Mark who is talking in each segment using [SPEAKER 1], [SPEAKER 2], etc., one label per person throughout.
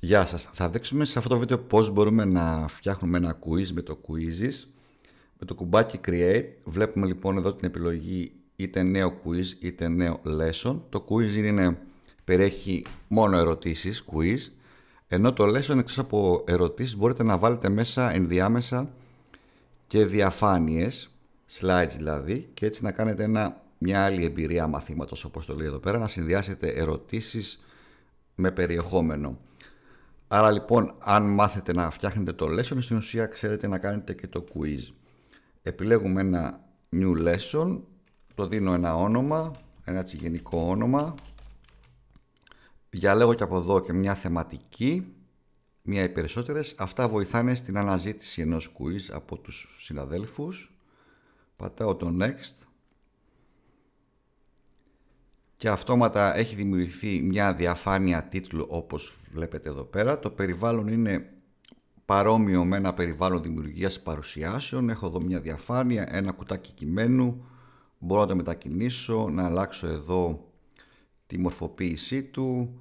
[SPEAKER 1] Γεια σας. Θα δείξουμε σε αυτό το βίντεο πώς μπορούμε να φτιάχνουμε ένα quiz με το Quizzes. Με το κουμπάκι Create βλέπουμε λοιπόν εδώ την επιλογή είτε νέο quiz είτε νέο lesson. Το quiz είναι, περιέχει μόνο ερωτήσεις, quiz, ενώ το lesson εκτός από ερωτήσεις μπορείτε να βάλετε μέσα ενδιάμεσα και διαφάνειες, slides δηλαδή, και έτσι να κάνετε μια άλλη εμπειρία μαθήματος όπως το λέει εδώ πέρα, να συνδυάσετε ερωτήσεις με περιεχόμενο. Άρα λοιπόν, αν μάθετε να φτιάχνετε το lesson, στην ουσία ξέρετε να κάνετε και το quiz. Επιλέγουμε ένα new lesson, το δίνω ένα όνομα, ένα γενικό όνομα. Διαλέγω και από εδώ και μια θεματική, μία ή περισσότερες. Αυτά βοηθάνε στην αναζήτηση ενός quiz από τους συναδέλφους. Πατάω το next και αυτόματα έχει δημιουργηθεί μια διαφάνεια τίτλου όπως βλέπετε εδώ πέρα. Το περιβάλλον είναι παρόμοιο με ένα περιβάλλον δημιουργίας παρουσιάσεων. Έχω εδώ μια διαφάνεια, ένα κουτάκι κειμένου. Μπορώ να το μετακινήσω, να αλλάξω εδώ τη μορφοποίησή του,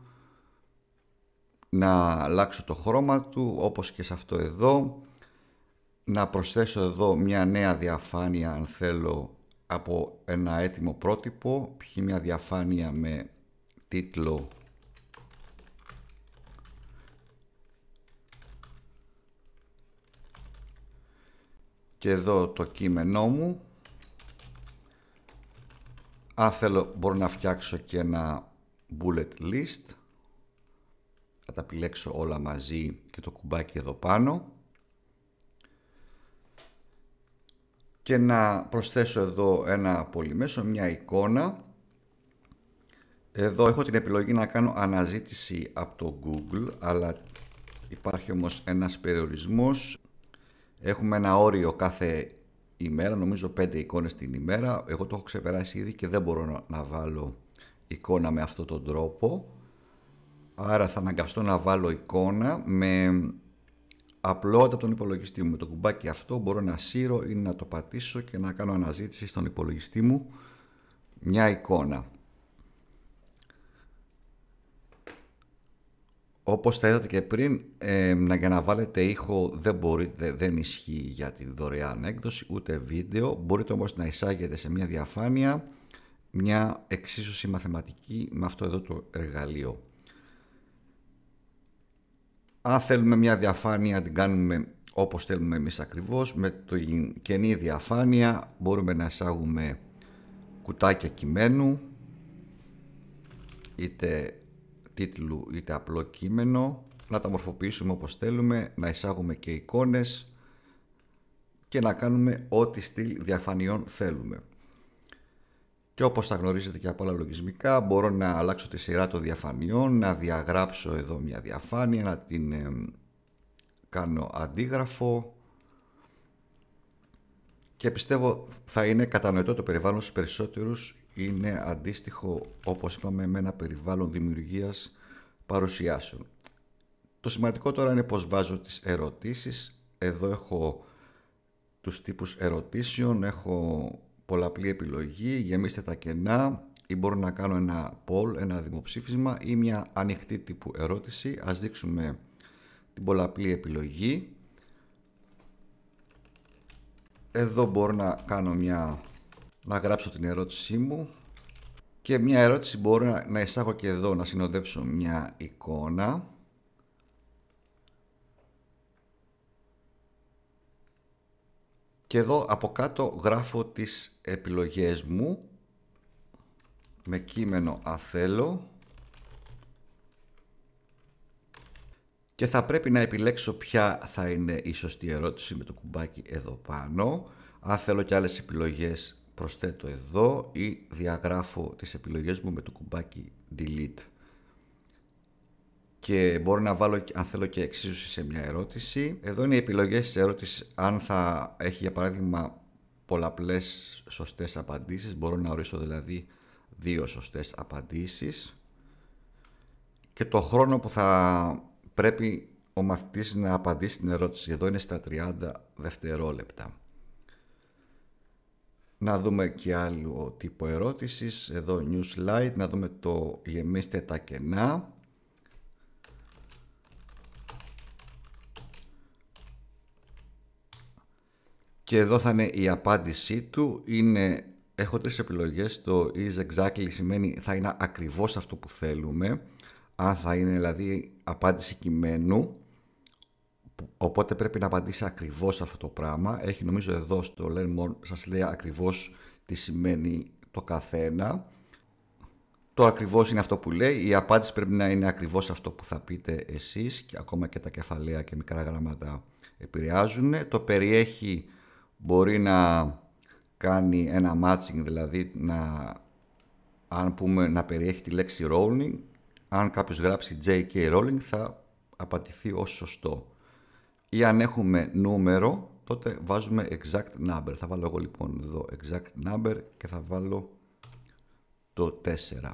[SPEAKER 1] να αλλάξω το χρώμα του όπως και σε αυτό εδώ. Να προσθέσω εδώ μια νέα διαφάνεια αν θέλω από ένα έτοιμο πρότυπο, π.χ. μια διαφάνεια με τίτλο και εδώ το κείμενό μου. Αν θέλω μπορώ να φτιάξω και ένα bullet list. Θα τα επιλέξω όλα μαζί και το κουμπάκι εδώ πάνω. και να προσθέσω εδώ ένα πολύ μέσο μια εικόνα. Εδώ έχω την επιλογή να κάνω αναζήτηση από το Google, αλλά υπάρχει όμως ένας περιορισμός. Έχουμε ένα όριο κάθε ημέρα, νομίζω 5 εικόνες την ημέρα. Εγώ το έχω ξεπεράσει ήδη και δεν μπορώ να βάλω εικόνα με αυτόν τον τρόπο. Άρα θα αναγκαστώ να βάλω εικόνα με Απλώ από τον υπολογιστή μου. Με το κουμπάκι αυτό μπορώ να σύρω ή να το πατήσω και να κάνω αναζήτηση στον υπολογιστή μου μια εικόνα. Όπως θα είδατε και πριν, ε, για να βάλετε ήχο δεν, μπορεί δεν ισχύει για τη δωρεάν έκδοση, ούτε βίντεο. Μπορείτε όμως να εισάγετε σε μια διαφάνεια μια εξίσωση μαθηματική με αυτό εδώ το εργαλείο αν θέλουμε μια διαφάνεια την κάνουμε όπως θέλουμε εμείς ακριβώς με την κενή διαφάνεια μπορούμε να εισάγουμε κουτάκια κειμένου είτε τίτλου είτε απλό κείμενο να τα μορφοποιήσουμε όπως θέλουμε να εισάγουμε και εικόνες και να κάνουμε ό,τι στυλ διαφανειών θέλουμε και όπως θα γνωρίζετε και από άλλα λογισμικά μπορώ να αλλάξω τη σειρά των διαφανειών, να διαγράψω εδώ μια διαφάνεια, να την κάνω αντίγραφο και πιστεύω θα είναι κατανοητό το περιβάλλον στους περισσότερους είναι αντίστοιχο όπως είπαμε με ένα περιβάλλον δημιουργίας παρουσιάσεων. Το σημαντικό τώρα είναι πως βάζω τις ερωτήσεις. Εδώ έχω τους τύπους ερωτήσεων, έχω πολλαπλή επιλογή, γεμίστε τα κενά ή μπορώ να κάνω ένα poll, ένα δημοψήφισμα ή μια ανοιχτή τύπου ερώτηση. Ας δείξουμε την πολλαπλή επιλογή. Εδώ μπορώ να κάνω μια, να γράψω την ερώτησή μου και μια ερώτηση μπορώ να εισάγω και εδώ, να συνοδέψω μια εικόνα και εδώ από κάτω γράφω τις επιλογές μου με κείμενο «ΑΘΕΛΟ». και θα πρέπει να επιλέξω ποια θα είναι η σωστή ερώτηση με το κουμπάκι εδώ πάνω. Αν θέλω και άλλες επιλογές προσθέτω εδώ ή διαγράφω τις επιλογές μου με το κουμπάκι delete και μπορώ να βάλω αν θέλω και εξίσωση σε μια ερώτηση. Εδώ είναι οι επιλογές της ερώτησης αν θα έχει για παράδειγμα πολλαπλές σωστές απαντήσεις. Μπορώ να ορίσω δηλαδή δύο σωστές απαντήσεις και το χρόνο που θα πρέπει ο μαθητής να απαντήσει την ερώτηση. Εδώ είναι στα 30 δευτερόλεπτα. Να δούμε και άλλο τύπο ερώτησης. Εδώ new slide. Να δούμε το γεμίστε τα κενά. Και εδώ θα είναι η απάντησή του. Είναι, έχω τρεις επιλογές. Το is exactly σημαίνει θα είναι ακριβώς αυτό που θέλουμε. Αν θα είναι δηλαδή απάντηση κειμένου. Οπότε πρέπει να απαντήσει ακριβώς αυτό το πράγμα. Έχει νομίζω εδώ στο Learn More σας λέει ακριβώς τι σημαίνει το καθένα. Το ακριβώς είναι αυτό που λέει. Η απάντηση πρέπει να είναι ακριβώς αυτό που θα πείτε εσείς. Και ακόμα και τα κεφαλαία και μικρά γράμματα επηρεάζουν. Το περιέχει μπορεί να κάνει ένα matching, δηλαδή να, αν πούμε, να περιέχει τη λέξη rolling, αν κάποιος γράψει JK rolling θα απαντηθεί ως σωστό. Ή αν έχουμε νούμερο, τότε βάζουμε exact number. Θα βάλω εγώ λοιπόν εδώ exact number και θα βάλω το 4.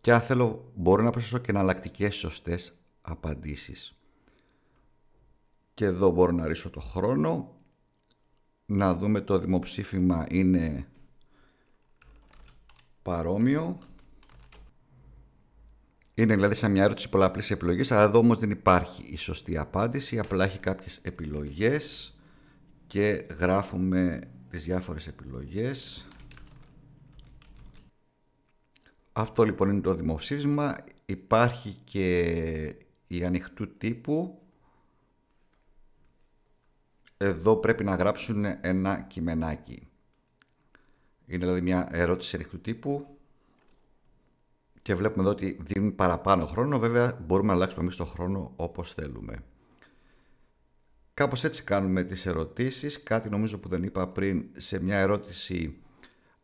[SPEAKER 1] Και αν θέλω μπορώ να προσθέσω και εναλλακτικές σωστές απαντήσεις. Και εδώ μπορώ να ρίσω το χρόνο να δούμε το δημοψήφιμα είναι παρόμοιο. Είναι δηλαδή σαν μια ερώτηση πολλαπλής επιλογής, αλλά εδώ όμως δεν υπάρχει η σωστή απάντηση, απλά έχει κάποιες επιλογές και γράφουμε τις διάφορες επιλογές. Αυτό λοιπόν είναι το δημοψήφισμα. Υπάρχει και η ανοιχτού τύπου εδώ πρέπει να γράψουν ένα κειμενάκι. Είναι δηλαδή μια ερώτηση ανοιχτού τύπου και βλέπουμε εδώ ότι δίνουν παραπάνω χρόνο. Βέβαια μπορούμε να αλλάξουμε εμείς το χρόνο όπως θέλουμε. Κάπως έτσι κάνουμε τις ερωτήσεις. Κάτι νομίζω που δεν είπα πριν σε μια ερώτηση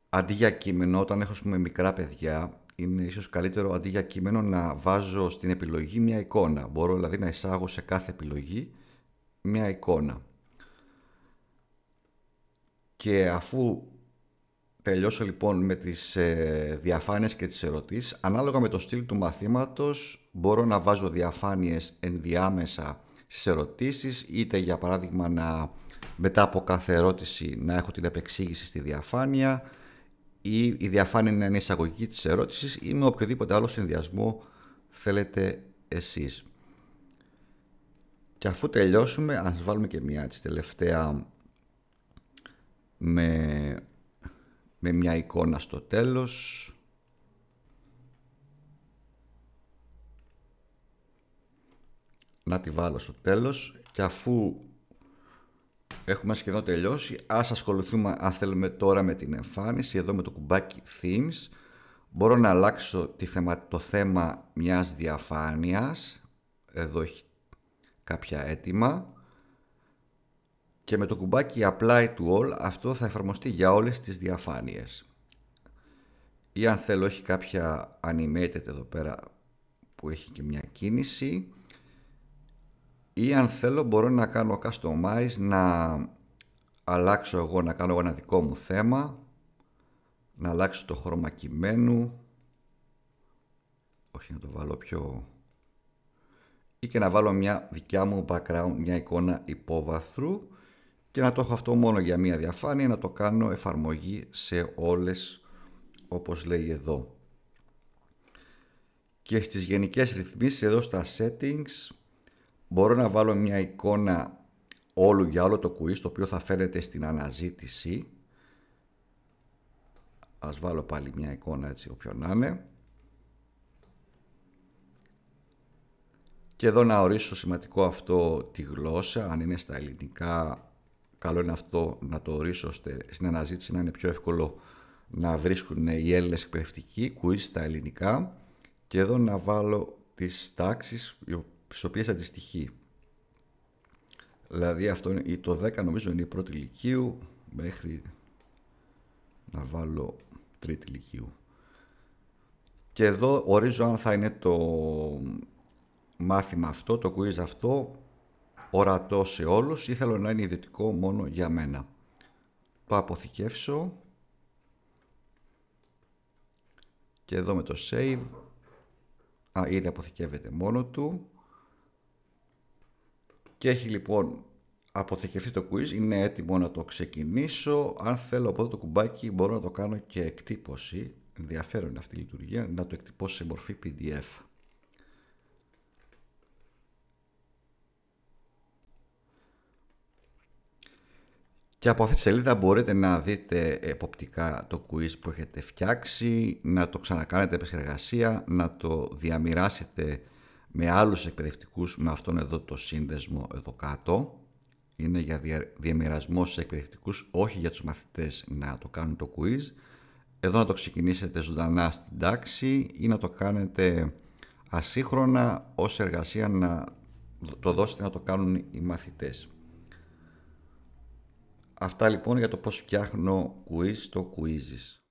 [SPEAKER 1] αντί για κείμενο, όταν έχω πούμε, μικρά παιδιά, είναι ίσως καλύτερο αντί για κείμενο να βάζω στην επιλογή μια εικόνα. Μπορώ δηλαδή να εισάγω σε κάθε επιλογή μια εικόνα. Και αφού τελειώσω λοιπόν με τις ε, διαφάνειες και τις ερωτήσεις, ανάλογα με το στυλ του μαθήματος μπορώ να βάζω διαφάνειες ενδιάμεσα στις ερωτήσεις, είτε για παράδειγμα να μετά από κάθε ερώτηση να έχω την επεξήγηση στη διαφάνεια ή η διαφάνεια να είναι εισαγωγική της ερώτησης ή με οποιοδήποτε άλλο συνδυασμό θέλετε εσείς. Και αφού τελειώσουμε, ας βάλουμε και μια έτσι τελευταία με, μια εικόνα στο τέλος να τη βάλω στο τέλος και αφού έχουμε σχεδόν τελειώσει ας ασχοληθούμε αν θέλουμε τώρα με την εμφάνιση εδώ με το κουμπάκι themes μπορώ να αλλάξω τη θεμα, το θέμα μιας διαφάνειας εδώ έχει κάποια έτοιμα και με το κουμπάκι Apply to All αυτό θα εφαρμοστεί για όλες τις διαφάνειες. Ή αν θέλω έχει κάποια animated εδώ πέρα που έχει και μια κίνηση ή αν θέλω μπορώ να κάνω customize, να αλλάξω εγώ, να κάνω ένα δικό μου θέμα, να αλλάξω το χρώμα κειμένου, όχι να το βάλω πιο... ή και να βάλω μια δικιά μου background, μια εικόνα υπόβαθρου και να το έχω αυτό μόνο για μία διαφάνεια, να το κάνω εφαρμογή σε όλες όπως λέει εδώ. Και στις γενικές ρυθμίσεις εδώ στα settings μπορώ να βάλω μια εικόνα όλου για όλο το quiz το οποίο θα φαίνεται στην αναζήτηση. Ας βάλω πάλι μια εικόνα έτσι όποιο να είναι. Και εδώ να ορίσω σημαντικό αυτό τη γλώσσα, αν είναι στα ελληνικά καλό είναι αυτό να το ορίσω ώστε στην αναζήτηση να είναι πιο εύκολο να βρίσκουν οι Έλληνες εκπαιδευτικοί quiz στα ελληνικά και εδώ να βάλω τις τάξεις στις οποίες αντιστοιχεί. Δηλαδή αυτό είναι, το 10 νομίζω είναι η πρώτη ηλικίου μέχρι να βάλω τρίτη ηλικίου. Και εδώ ορίζω αν θα είναι το μάθημα αυτό, το quiz αυτό ορατό σε όλους ήθελα να είναι ιδιωτικό μόνο για μένα. Το αποθηκεύσω και εδώ με το save α, ήδη αποθηκεύεται μόνο του και έχει λοιπόν αποθηκευτεί το quiz, είναι έτοιμο να το ξεκινήσω αν θέλω από εδώ το κουμπάκι μπορώ να το κάνω και εκτύπωση ενδιαφέρον αυτή η λειτουργία να το εκτυπώσω σε μορφή PDF Και από αυτή τη σελίδα μπορείτε να δείτε εποπτικά το quiz που έχετε φτιάξει, να το ξανακάνετε επεξεργασία, να το διαμοιράσετε με άλλους εκπαιδευτικούς με αυτόν εδώ το σύνδεσμο εδώ κάτω. Είναι για διαμοιρασμό στους εκπαιδευτικούς, όχι για τους μαθητές να το κάνουν το quiz. Εδώ να το ξεκινήσετε ζωντανά στην τάξη ή να το κάνετε ασύγχρονα ως εργασία να το δώσετε να το κάνουν οι μαθητές. Αυτά λοιπόν για το πώς φτιάχνω quiz στο Quizzes.